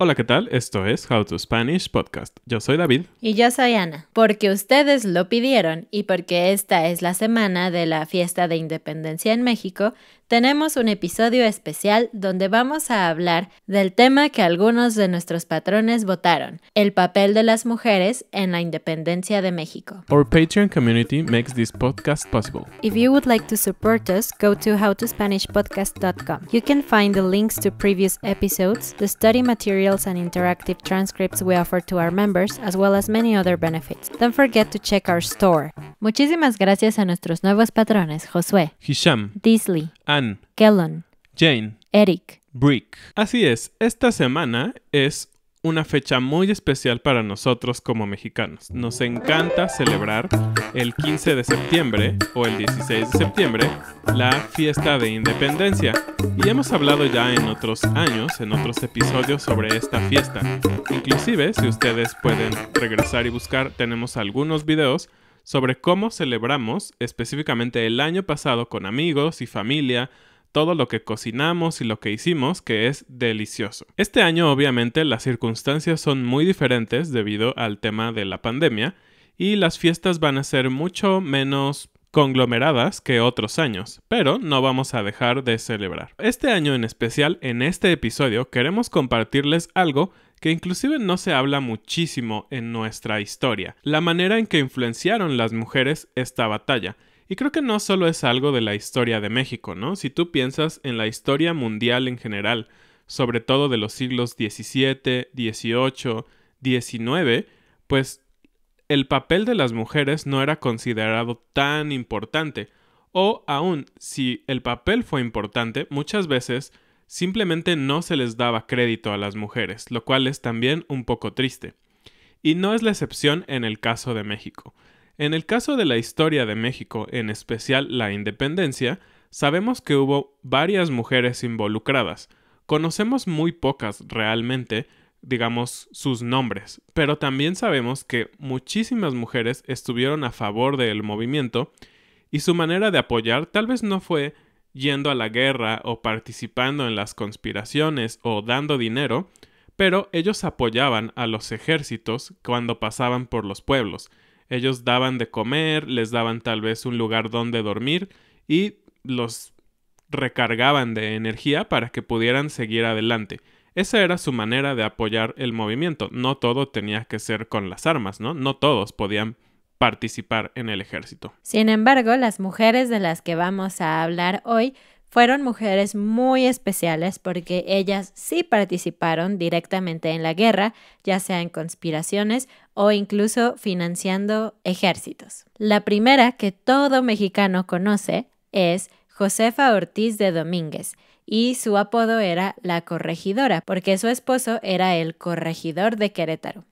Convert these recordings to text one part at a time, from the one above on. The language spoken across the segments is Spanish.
Hola, ¿qué tal? Esto es How to Spanish Podcast. Yo soy David. Y yo soy Ana. Porque ustedes lo pidieron y porque esta es la semana de la fiesta de independencia en México, tenemos un episodio especial donde vamos a hablar del tema que algunos de nuestros patrones votaron, el papel de las mujeres en la independencia de México. Our Patreon community makes this podcast possible. If you would like to support us, go to howtospanishpodcast.com. You can find the links to previous episodes, the study materials and interactive transcripts we offer to our members, as well as many other benefits. Don't forget to check our store. Muchísimas gracias a nuestros nuevos patrones, Josué, Hisham, Disley, Kellen, Jane, Eric, Brick. Así es, esta semana es una fecha muy especial para nosotros como mexicanos. Nos encanta celebrar el 15 de septiembre o el 16 de septiembre la fiesta de independencia. Y hemos hablado ya en otros años, en otros episodios sobre esta fiesta. Inclusive, si ustedes pueden regresar y buscar, tenemos algunos videos sobre cómo celebramos específicamente el año pasado con amigos y familia, todo lo que cocinamos y lo que hicimos que es delicioso. Este año obviamente las circunstancias son muy diferentes debido al tema de la pandemia y las fiestas van a ser mucho menos conglomeradas que otros años, pero no vamos a dejar de celebrar. Este año en especial, en este episodio, queremos compartirles algo que inclusive no se habla muchísimo en nuestra historia, la manera en que influenciaron las mujeres esta batalla. Y creo que no solo es algo de la historia de México, ¿no? Si tú piensas en la historia mundial en general, sobre todo de los siglos XVII, XVIII, XIX, pues el papel de las mujeres no era considerado tan importante. O aún, si el papel fue importante, muchas veces Simplemente no se les daba crédito a las mujeres, lo cual es también un poco triste. Y no es la excepción en el caso de México. En el caso de la historia de México, en especial la independencia, sabemos que hubo varias mujeres involucradas. Conocemos muy pocas realmente, digamos, sus nombres, pero también sabemos que muchísimas mujeres estuvieron a favor del movimiento y su manera de apoyar tal vez no fue yendo a la guerra o participando en las conspiraciones o dando dinero, pero ellos apoyaban a los ejércitos cuando pasaban por los pueblos. Ellos daban de comer, les daban tal vez un lugar donde dormir y los recargaban de energía para que pudieran seguir adelante. Esa era su manera de apoyar el movimiento. No todo tenía que ser con las armas, ¿no? No todos podían participar en el ejército. Sin embargo, las mujeres de las que vamos a hablar hoy fueron mujeres muy especiales porque ellas sí participaron directamente en la guerra, ya sea en conspiraciones o incluso financiando ejércitos. La primera que todo mexicano conoce es Josefa Ortiz de Domínguez, y su apodo era la corregidora, porque su esposo era el corregidor de Querétaro.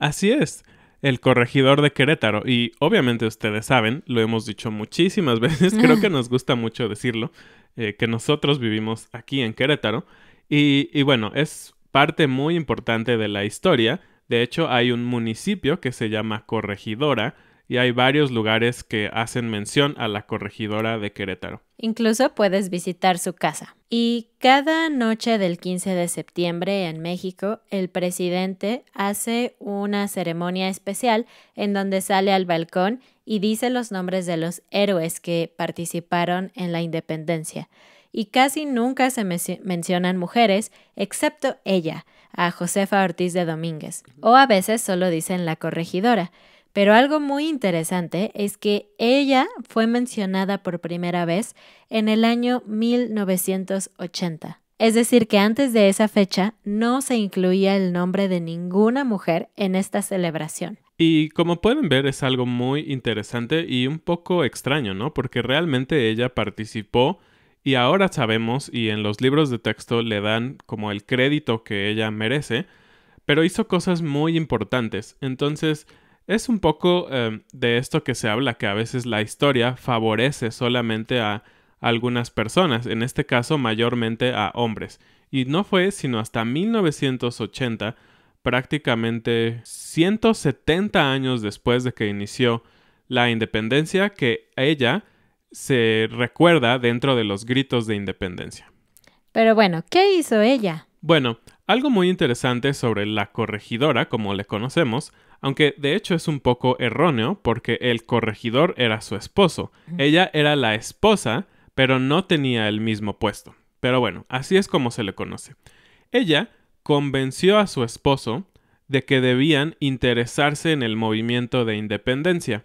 Así es, el corregidor de Querétaro. Y obviamente ustedes saben, lo hemos dicho muchísimas veces, creo que nos gusta mucho decirlo, eh, que nosotros vivimos aquí en Querétaro. y bueno, es parte muy importante de la historia. De hecho, hay un municipio que se llama Corregidora, y hay varios lugares que hacen mención a la corregidora de Querétaro. Incluso puedes visitar su casa. Y cada noche del 15 de septiembre en México, el presidente hace una ceremonia especial en donde sale al balcón y dice los nombres de los héroes que participaron en la independencia. Y casi nunca se mencionan mujeres, excepto ella, a Josefa Ortiz de Domínguez, o a veces solo dicen la corregidora. Pero algo muy interesante es que ella fue mencionada por primera vez en el año 1980. Es decir, que antes de esa fecha no se incluía el nombre de ninguna mujer en esta celebración. Y como pueden ver es algo muy interesante y un poco extraño, ¿no? Porque realmente ella participó y ahora sabemos y en los libros de texto le dan como el crédito que ella merece, pero hizo cosas muy importantes. Entonces, es un poco em, de esto que se habla, que a veces la historia favorece solamente a algunas personas, en este caso mayormente a hombres. Y no fue sino hasta 1980, prácticamente 170 años después de que inició la independencia, que ella se recuerda dentro de los gritos de independencia. Pero bueno, ¿qué hizo ella? Bueno, algo muy interesante sobre la corregidora, como le conocemos, aunque de hecho es un poco erróneo porque el corregidor era su esposo. Ella era la esposa, pero no tenía el mismo puesto. Pero bueno, así es como se le conoce. Ella convenció a su esposo de que debían interesarse en el movimiento de independencia.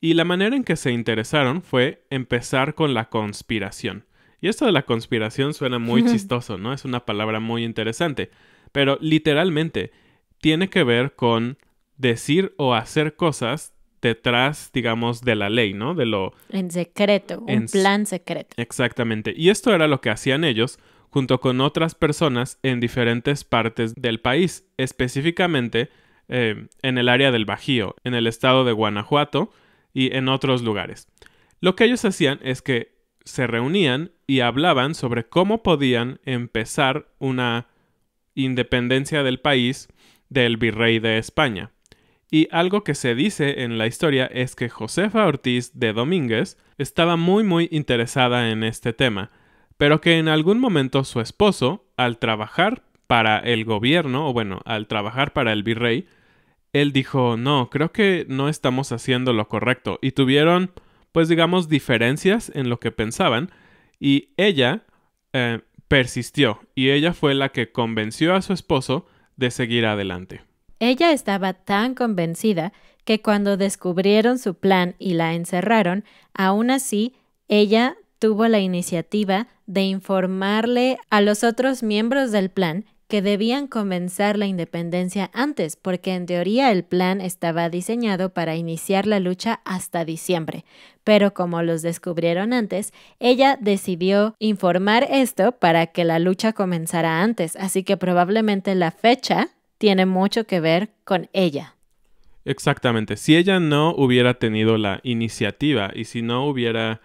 Y la manera en que se interesaron fue empezar con la conspiración. Y esto de la conspiración suena muy chistoso, ¿no? Es una palabra muy interesante. Pero literalmente tiene que ver con decir o hacer cosas detrás, digamos, de la ley, ¿no? De lo... En secreto, un plan secreto. Exactamente. Y esto era lo que hacían ellos junto con otras personas en diferentes partes del país, específicamente eh, en el área del Bajío, en el estado de Guanajuato y en otros lugares. Lo que ellos hacían es que se reunían y hablaban sobre cómo podían empezar una independencia del país del virrey de España. Y algo que se dice en la historia es que Josefa Ortiz de Domínguez estaba muy muy interesada en este tema, pero que en algún momento su esposo, al trabajar para el gobierno, o bueno, al trabajar para el virrey, él dijo, no, creo que no estamos haciendo lo correcto, y tuvieron, pues digamos, diferencias en lo que pensaban, y ella eh, persistió, y ella fue la que convenció a su esposo de seguir adelante. Ella estaba tan convencida que cuando descubrieron su plan y la encerraron, aún así ella tuvo la iniciativa de informarle a los otros miembros del plan que debían comenzar la independencia antes, porque en teoría el plan estaba diseñado para iniciar la lucha hasta diciembre. Pero como los descubrieron antes, ella decidió informar esto para que la lucha comenzara antes, así que probablemente la fecha tiene mucho que ver con ella. Exactamente. Si ella no hubiera tenido la iniciativa y si no hubiera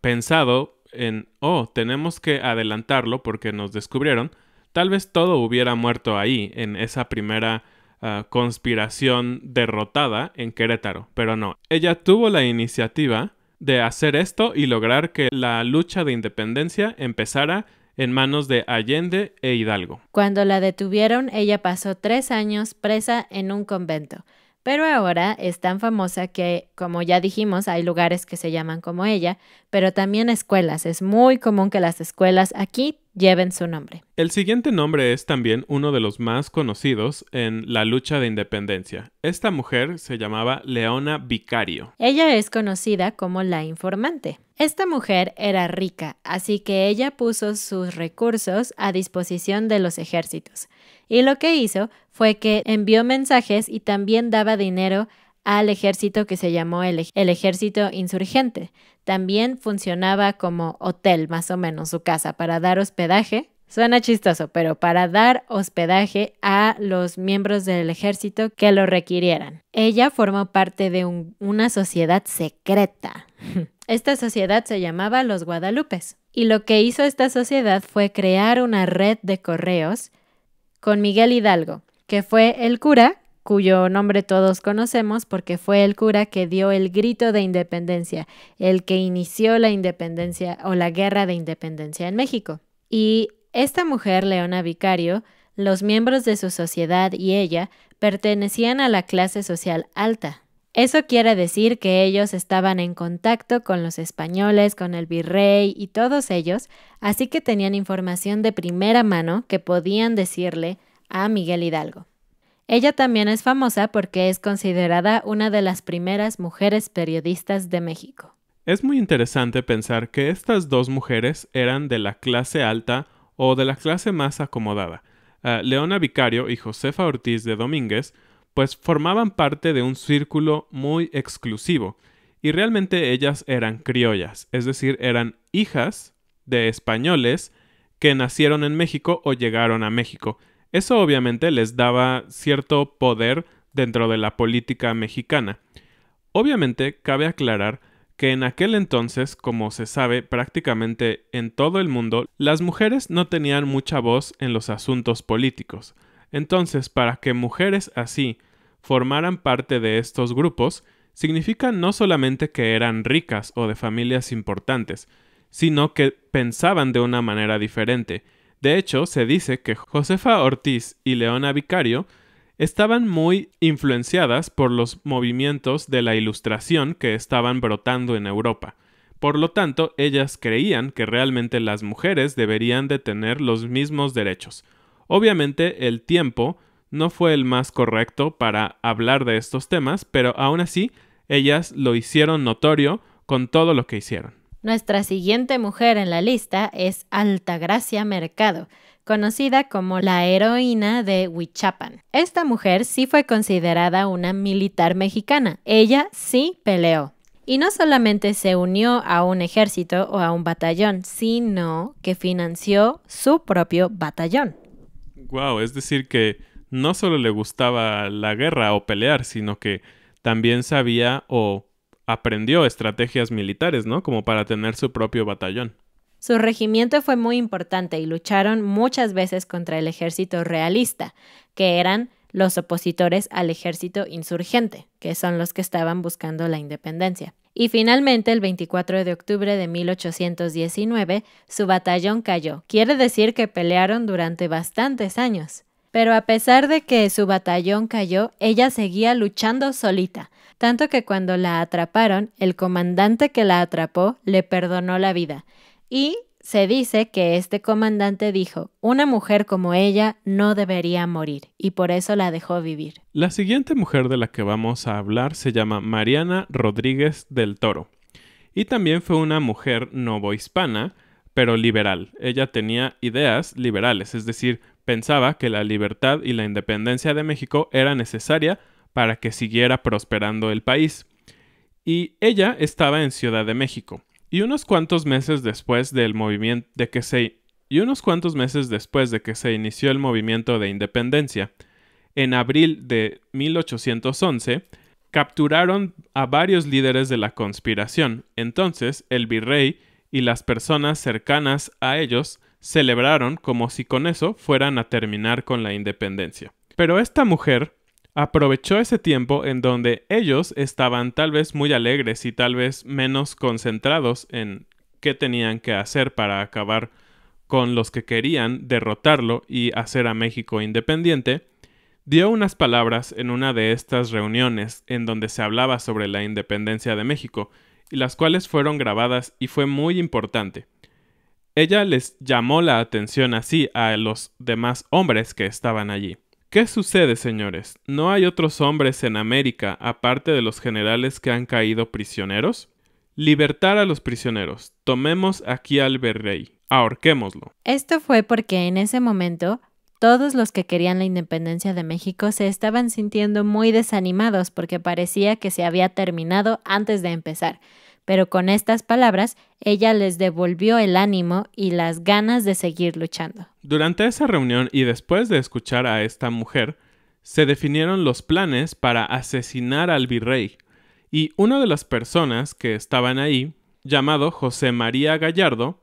pensado en, oh, tenemos que adelantarlo porque nos descubrieron, tal vez todo hubiera muerto ahí, en esa primera ah, conspiración derrotada en Querétaro. Pero no, ella tuvo la iniciativa de hacer esto y lograr que la lucha de independencia empezara en manos de Allende e Hidalgo. Cuando la detuvieron, ella pasó tres años presa en un convento. Pero ahora es tan famosa que, como ya dijimos, hay lugares que se llaman como ella, pero también escuelas. Es muy común que las escuelas aquí lleven su nombre. El siguiente nombre es también uno de los más conocidos en la lucha de independencia. Esta mujer se llamaba Leona Vicario. Ella es conocida como la informante. Esta mujer era rica, así que ella puso sus recursos a disposición de los ejércitos. Y lo que hizo fue que envió mensajes y también daba dinero al ejército que se llamó el, ejército insurgente. También funcionaba como hotel, más o menos, su casa, para dar hospedaje. Suena chistoso, pero para dar hospedaje a los miembros del ejército que lo requirieran. Ella formó parte de un, una sociedad secreta. Esta sociedad se llamaba los Guadalupes. Y lo que hizo esta sociedad fue crear una red de correos con Miguel Hidalgo, que fue el cura cuyo nombre todos conocemos porque fue el cura que dio el grito de independencia, el que inició la independencia o la guerra de independencia en México. Y esta mujer, Leona Vicario, los miembros de su sociedad y ella pertenecían a la clase social alta. Eso quiere decir que ellos estaban en contacto con los españoles, con el virrey y todos ellos, así que tenían información de primera mano que podían decirle a Miguel Hidalgo. Ella también es famosa porque es considerada una de las primeras mujeres periodistas de México. Es muy interesante pensar que estas dos mujeres eran de la clase alta o de la clase más acomodada. Ah, Leona Vicario y Josefa Ortiz de Domínguez, pues formaban parte de un círculo muy exclusivo, y realmente ellas eran criollas, es decir, eran hijas de españoles que nacieron en México o llegaron a México, eso obviamente les daba cierto poder dentro de la política mexicana. Obviamente cabe aclarar que en aquel entonces, como se sabe prácticamente en todo el mundo, las mujeres no tenían mucha voz en los asuntos políticos. Entonces, para que mujeres así formaran parte de estos grupos, significa no solamente que eran ricas o de familias importantes, sino que pensaban de una manera diferente de hecho, se dice que Josefa Ortiz y Leona Vicario estaban muy influenciadas por los movimientos de la Ilustración que estaban brotando en Europa. Por lo tanto, ellas creían que realmente las mujeres deberían de tener los mismos derechos. Obviamente, el tiempo no fue el más correcto para hablar de estos temas, pero aún así, ellas lo hicieron notorio con todo lo que hicieron. Nuestra siguiente mujer en la lista es Altagracia Mercado, conocida como la heroína de Huichapan. Esta mujer sí fue considerada una militar mexicana. Ella sí peleó. Y no solamente se unió a un ejército o a un batallón, sino que financió su propio batallón. Wow, es decir que no solo le gustaba la guerra o pelear, sino que también sabía o aprendió estrategias militares, ¿no? Como para tener su propio batallón. Su regimiento fue muy importante y lucharon muchas veces contra el ejército realista, que eran los opositores al ejército insurgente, que son los que estaban buscando la independencia. Y finalmente, el 24 de octubre de 1819, su batallón cayó. Quiere decir que pelearon durante bastantes años. Pero a pesar de que su batallón cayó, ella seguía luchando solita tanto que cuando la atraparon, el comandante que la atrapó le perdonó la vida. Y se dice que este comandante dijo, una mujer como ella no debería morir, y por eso la dejó vivir. La siguiente mujer de la que vamos a hablar se llama Mariana Rodríguez del Toro, y también fue una mujer novohispana, pero liberal. Ella tenía ideas liberales, es decir, pensaba que la libertad y la independencia de México era necesaria para que siguiera prosperando el país. Y ella estaba en Ciudad de México. Y unos cuantos meses después del movimiento de que se y unos cuantos meses después de que se inició el movimiento de independencia, en abril de 1811, capturaron a varios líderes de la conspiración. Entonces, el virrey y las personas cercanas a ellos celebraron como si con eso fueran a terminar con la independencia. Pero esta mujer aprovechó ese tiempo en donde ellos estaban tal vez muy alegres y tal vez menos concentrados en qué tenían que hacer para acabar con los que querían derrotarlo y hacer a México independiente, dio unas palabras en una de estas reuniones en donde se hablaba sobre la independencia de México, y las cuales fueron grabadas y fue muy importante. Ella les llamó la atención así a los demás hombres que estaban allí. ¿Qué sucede, señores? ¿No hay otros hombres en América aparte de los generales que han caído prisioneros? Libertar a los prisioneros. Tomemos aquí al virrey. Ahorquémoslo. Esto fue porque en ese momento todos los que querían la independencia de México se estaban sintiendo muy desanimados porque parecía que se había terminado antes de empezar pero con estas palabras ella les devolvió el ánimo y las ganas de seguir luchando. Durante esa reunión y después de escuchar a esta mujer, se definieron los planes para asesinar al virrey, y una de las personas que estaban ahí, llamado José María Gallardo,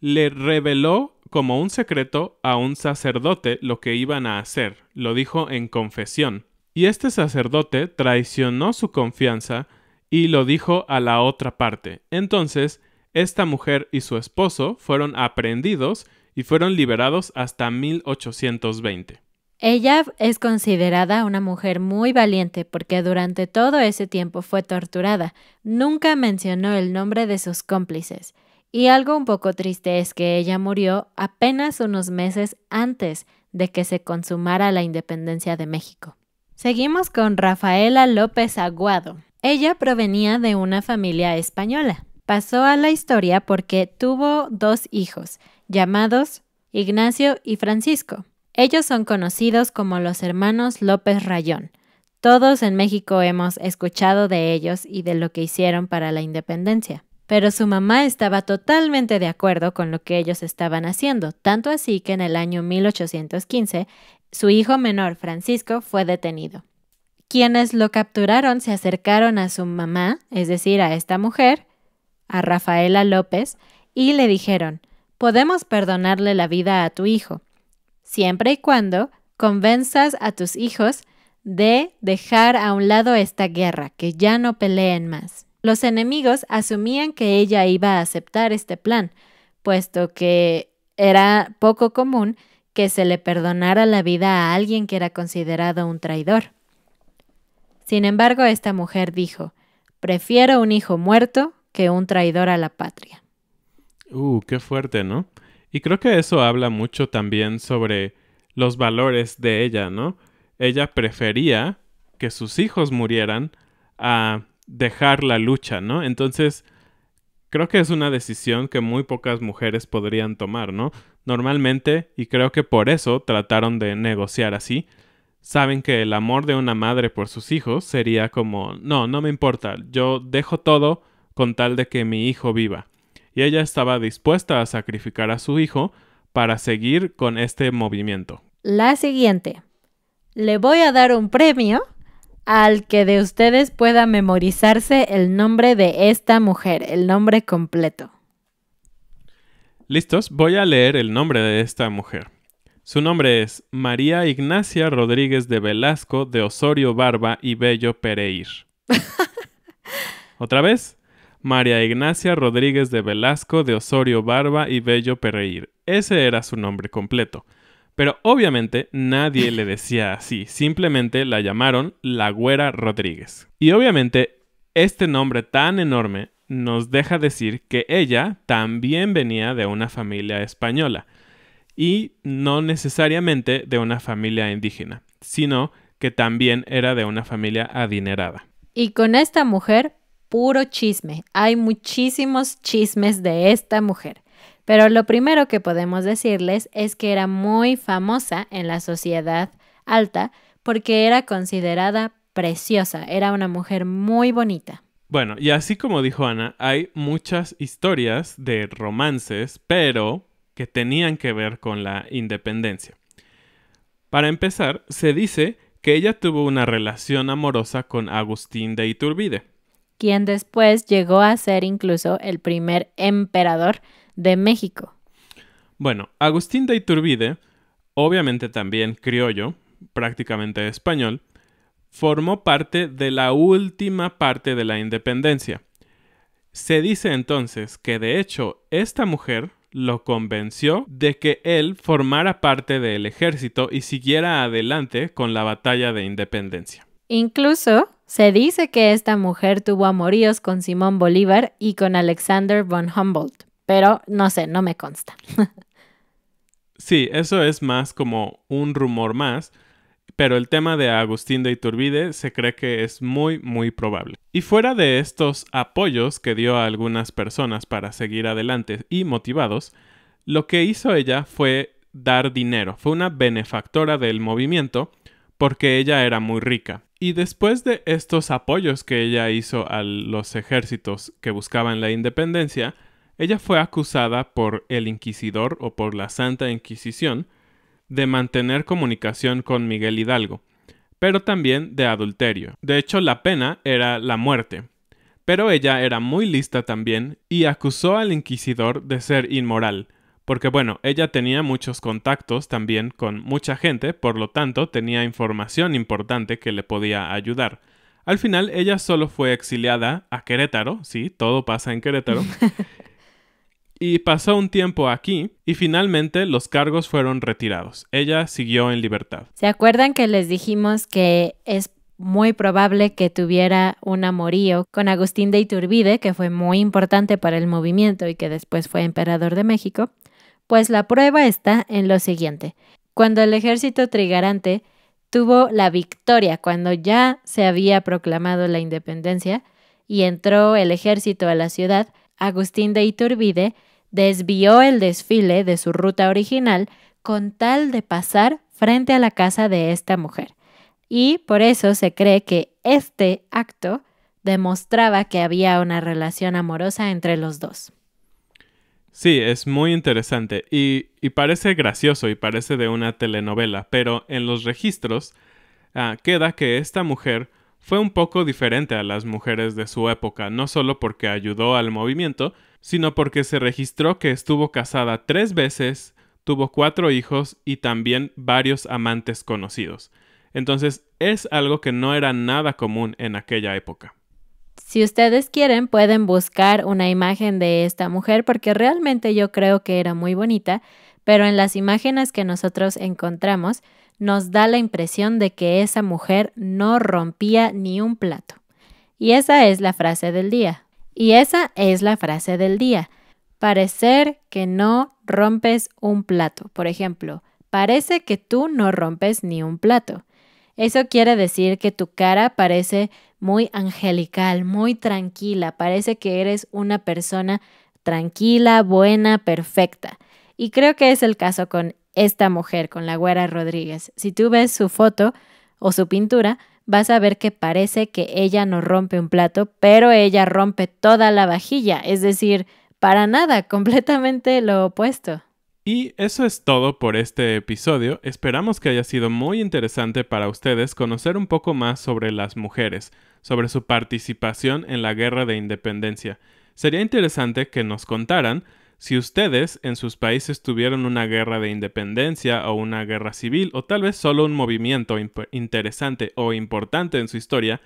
le reveló como un secreto a un sacerdote lo que iban a hacer, lo dijo en confesión. Y este sacerdote traicionó su confianza y lo dijo a la otra parte. Entonces, esta mujer y su esposo fueron aprehendidos y fueron liberados hasta 1820. Ella es considerada una mujer muy valiente porque durante todo ese tiempo fue torturada. Nunca mencionó el nombre de sus cómplices. Y algo un poco triste es que ella murió apenas unos meses antes de que se consumara la independencia de México. Seguimos con Rafaela López Aguado. Ella provenía de una familia española. Pasó a la historia porque tuvo dos hijos, llamados Ignacio y Francisco. Ellos son conocidos como los hermanos López Rayón. Todos en México hemos escuchado de ellos y de lo que hicieron para la independencia. Pero su mamá estaba totalmente de acuerdo con lo que ellos estaban haciendo, tanto así que en el año 1815 su hijo menor Francisco fue detenido. Quienes lo capturaron se acercaron a su mamá, es decir, a esta mujer, a Rafaela López, y le dijeron, podemos perdonarle la vida a tu hijo, siempre y cuando convenzas a tus hijos de dejar a un lado esta guerra, que ya no peleen más. Los enemigos asumían que ella iba a aceptar este plan, puesto que era poco común que se le perdonara la vida a alguien que era considerado un traidor. Sin embargo, esta mujer dijo, prefiero un hijo muerto que un traidor a la patria. Uh, qué fuerte, ¿no? Y creo que eso habla mucho también sobre los valores de ella, ¿no? Ella prefería que sus hijos murieran a dejar la lucha, ¿no? Entonces, creo que es una decisión que muy pocas mujeres podrían tomar, ¿no? Normalmente, y creo que por eso trataron de negociar así, saben que el amor de una madre por sus hijos sería como, no, no me importa, yo dejo todo con tal de que mi hijo viva. Y ella estaba dispuesta a sacrificar a su hijo para seguir con este movimiento. La siguiente. Le voy a dar un premio al que de ustedes pueda memorizarse el nombre de esta mujer, el nombre completo. Listos, voy a leer el nombre de esta mujer. Su nombre es María Ignacia Rodríguez de Velasco de Osorio Barba y Bello Pereir. Otra vez. María Ignacia Rodríguez de Velasco de Osorio Barba y Bello Pereir. Ese era su nombre completo. Pero obviamente nadie le decía así, simplemente la llamaron La Güera Rodríguez. Y obviamente este nombre tan enorme nos deja decir que ella también venía de una familia española y no necesariamente de una familia indígena, sino que también era de una familia adinerada. Y con esta mujer, puro chisme. Hay muchísimos chismes de esta mujer. Pero lo primero que podemos decirles es que era muy famosa en la sociedad alta porque era considerada preciosa, era una mujer muy bonita. Bueno, y así como dijo Ana, hay muchas historias de romances, pero que tenían que ver con la independencia. Para empezar, se dice que ella tuvo una relación amorosa con Agustín de Iturbide, quien después llegó a ser incluso el primer emperador de México. Bueno, Agustín de Iturbide, obviamente también criollo, prácticamente español, formó parte de la última parte de la independencia. Se dice entonces que de hecho esta mujer lo convenció de que él formara parte del ejército y siguiera adelante con la batalla de independencia. Incluso se dice que esta mujer tuvo amoríos con Simón Bolívar y con Alexander von Humboldt, pero no sé, no me consta. sí, eso es más como un rumor más, pero el tema de Agustín de Iturbide se cree que es muy muy probable. Y fuera de estos apoyos que dio a algunas personas para seguir adelante y motivados, lo que hizo ella fue dar dinero, fue una benefactora del movimiento porque ella era muy rica. Y después de estos apoyos que ella hizo a los ejércitos que buscaban la independencia, ella fue acusada por el inquisidor o por la Santa Inquisición de mantener comunicación con Miguel Hidalgo, pero también de adulterio. De hecho, la pena era la muerte. Pero ella era muy lista también y acusó al inquisidor de ser inmoral, porque bueno, ella tenía muchos contactos también con mucha gente, por lo tanto tenía información importante que le podía ayudar. Al final ella solo fue exiliada a Querétaro, sí, todo pasa en Querétaro, y pasó un tiempo aquí y finalmente los cargos fueron retirados. Ella siguió en libertad. ¿Se acuerdan que les dijimos que es muy probable que tuviera un amorío con Agustín de Iturbide, que fue muy importante para el movimiento y que después fue emperador de México? Pues la prueba está en lo siguiente. Cuando el ejército trigarante tuvo la victoria, cuando ya se había proclamado la independencia y entró el ejército a la ciudad, Agustín de Iturbide desvió el desfile de su ruta original con tal de pasar frente a la casa de esta mujer. Y por eso se cree que este acto demostraba que había una relación amorosa entre los dos. Sí, es muy interesante y, parece gracioso y parece de una telenovela, pero en los registros ah, queda que esta mujer fue un poco diferente a las mujeres de su época, no solo porque ayudó al movimiento, sino porque se registró que estuvo casada tres veces, tuvo cuatro hijos y también varios amantes conocidos. Entonces es algo que no era nada común en aquella época. Si ustedes quieren, pueden buscar una imagen de esta mujer porque realmente yo creo que era muy bonita, pero en las imágenes que nosotros encontramos, nos da la impresión de que esa mujer no rompía ni un plato. Y esa es la frase del día. Y esa es la frase del día. Parecer que no rompes un plato. Por ejemplo, parece que tú no rompes ni un plato. Eso quiere decir que tu cara parece muy angelical, muy tranquila, parece que eres una persona tranquila, buena, perfecta. Y creo que es el caso con esta mujer con la güera Rodríguez. Si tú ves su foto o su pintura, vas a ver que parece que ella no rompe un plato, pero ella rompe toda la vajilla, es decir, para nada, completamente lo opuesto. Y eso es todo por este episodio. Esperamos que haya sido muy interesante para ustedes conocer un poco más sobre las mujeres, sobre su participación en la Guerra de Independencia. Sería interesante que nos contaran si ustedes en sus países tuvieron una guerra de independencia o una guerra civil o tal vez solo un movimiento interesante o importante en su historia,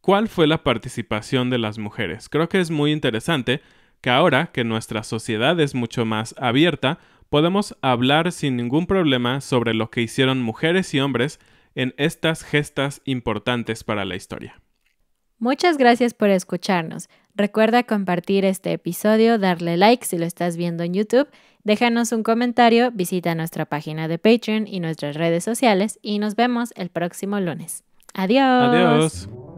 ¿cuál fue la participación de las mujeres? Creo que es muy interesante que ahora que nuestra sociedad es mucho más abierta, podemos hablar sin ningún problema sobre lo que hicieron mujeres y hombres en estas gestas importantes para la historia. Muchas gracias por escucharnos. Recuerda compartir este episodio, darle like si lo estás viendo en YouTube, déjanos un comentario, visita nuestra página de Patreon y nuestras redes sociales y nos vemos el próximo lunes. Adiós. Adiós.